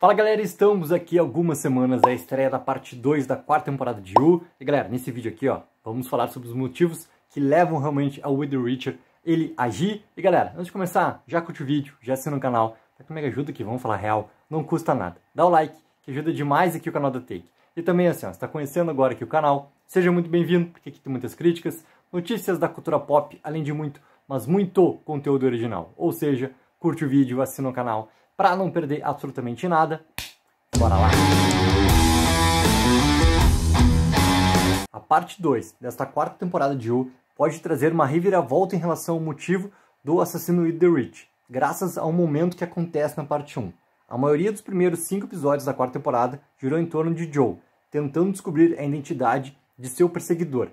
Fala galera, estamos aqui algumas semanas da estreia da parte 2 da quarta temporada de You. E galera, nesse vídeo aqui, ó, vamos falar sobre os motivos que levam realmente ao Widow Richard ele agir. E galera, antes de começar, já curte o vídeo, já assina o canal, tá com mega ajuda que vamos falar real, não custa nada. Dá o like, que ajuda demais aqui o canal da Take. E também assim, ó, está conhecendo agora aqui o canal, seja muito bem-vindo, porque aqui tem muitas críticas, notícias da cultura pop, além de muito, mas muito conteúdo original. Ou seja, curte o vídeo, assina o canal, para não perder absolutamente nada, bora lá! A parte 2 desta quarta temporada de Joe pode trazer uma reviravolta em relação ao motivo do assassino Ed The Rich, graças ao momento que acontece na parte 1. Um. A maioria dos primeiros cinco episódios da quarta temporada girou em torno de Joe, tentando descobrir a identidade de seu perseguidor,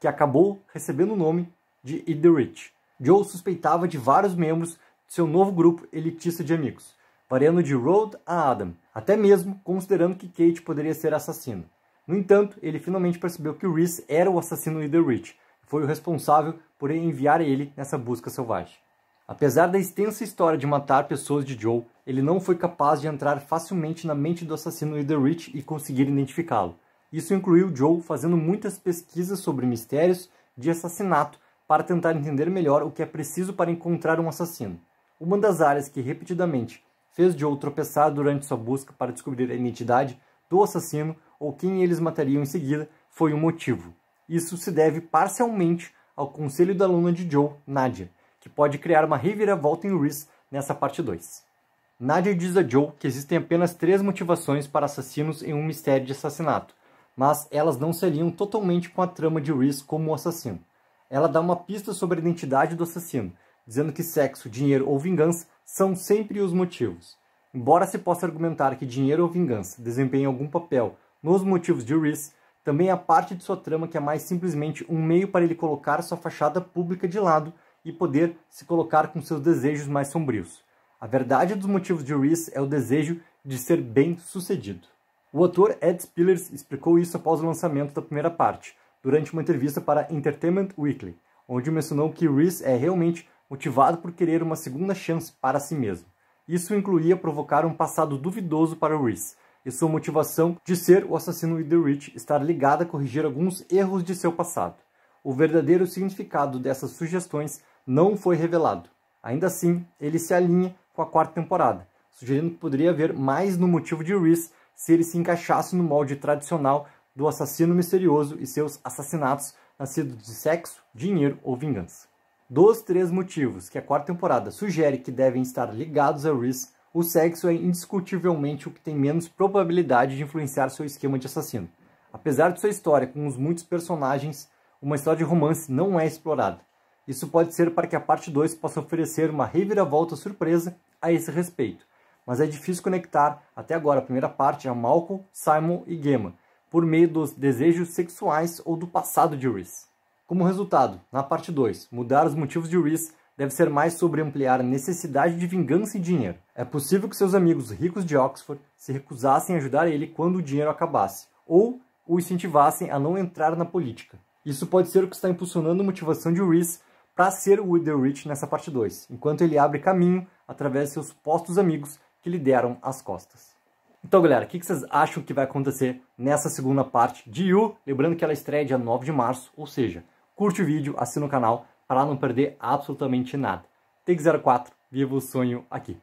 que acabou recebendo o nome de Ed The Rich. Joe suspeitava de vários membros de seu novo grupo elitista de amigos, variando de Road a Adam, até mesmo considerando que Kate poderia ser assassino. No entanto, ele finalmente percebeu que Reese era o assassino de Rich, e foi o responsável por enviar ele nessa busca selvagem. Apesar da extensa história de matar pessoas de Joe, ele não foi capaz de entrar facilmente na mente do assassino de Rich e conseguir identificá-lo. Isso incluiu Joe fazendo muitas pesquisas sobre mistérios de assassinato para tentar entender melhor o que é preciso para encontrar um assassino. Uma das áreas que repetidamente fez Joe tropeçar durante sua busca para descobrir a identidade do assassino ou quem eles matariam em seguida foi o um motivo. Isso se deve parcialmente ao conselho da aluna de Joe, Nadia, que pode criar uma reviravolta em Reese nessa parte 2. Nadia diz a Joe que existem apenas três motivações para assassinos em um mistério de assassinato, mas elas não se alinham totalmente com a trama de Reese como assassino. Ela dá uma pista sobre a identidade do assassino, dizendo que sexo, dinheiro ou vingança são sempre os motivos. Embora se possa argumentar que dinheiro ou vingança desempenhem algum papel nos motivos de Reese, também a parte de sua trama que é mais simplesmente um meio para ele colocar sua fachada pública de lado e poder se colocar com seus desejos mais sombrios. A verdade dos motivos de Reese é o desejo de ser bem sucedido. O ator Ed Spillers explicou isso após o lançamento da primeira parte, durante uma entrevista para Entertainment Weekly, onde mencionou que Reese é realmente motivado por querer uma segunda chance para si mesmo. Isso incluía provocar um passado duvidoso para Reese, e sua motivação de ser o assassino de The Rich estar ligada a corrigir alguns erros de seu passado. O verdadeiro significado dessas sugestões não foi revelado. Ainda assim, ele se alinha com a quarta temporada, sugerindo que poderia haver mais no motivo de Reese se ele se encaixasse no molde tradicional do assassino misterioso e seus assassinatos nascidos de sexo, dinheiro ou vingança dos três motivos que a quarta temporada sugere que devem estar ligados a Reese, o sexo é indiscutivelmente o que tem menos probabilidade de influenciar seu esquema de assassino. Apesar de sua história com os muitos personagens, uma história de romance não é explorada. Isso pode ser para que a parte 2 possa oferecer uma reviravolta surpresa a esse respeito, mas é difícil conectar até agora a primeira parte a Malcolm, Simon e Gemma por meio dos desejos sexuais ou do passado de Reese. Como resultado, na parte 2, mudar os motivos de Reese deve ser mais sobre ampliar a necessidade de vingança e dinheiro. É possível que seus amigos ricos de Oxford se recusassem a ajudar ele quando o dinheiro acabasse, ou o incentivassem a não entrar na política. Isso pode ser o que está impulsionando a motivação de Reese para ser o The Rich nessa parte 2, enquanto ele abre caminho através de seus postos amigos que lhe deram as costas. Então, galera, o que vocês acham que vai acontecer nessa segunda parte de You? Lembrando que ela estreia dia 9 de março, ou seja, curte o vídeo, assina o canal para não perder absolutamente nada. Take 04, viva o sonho aqui!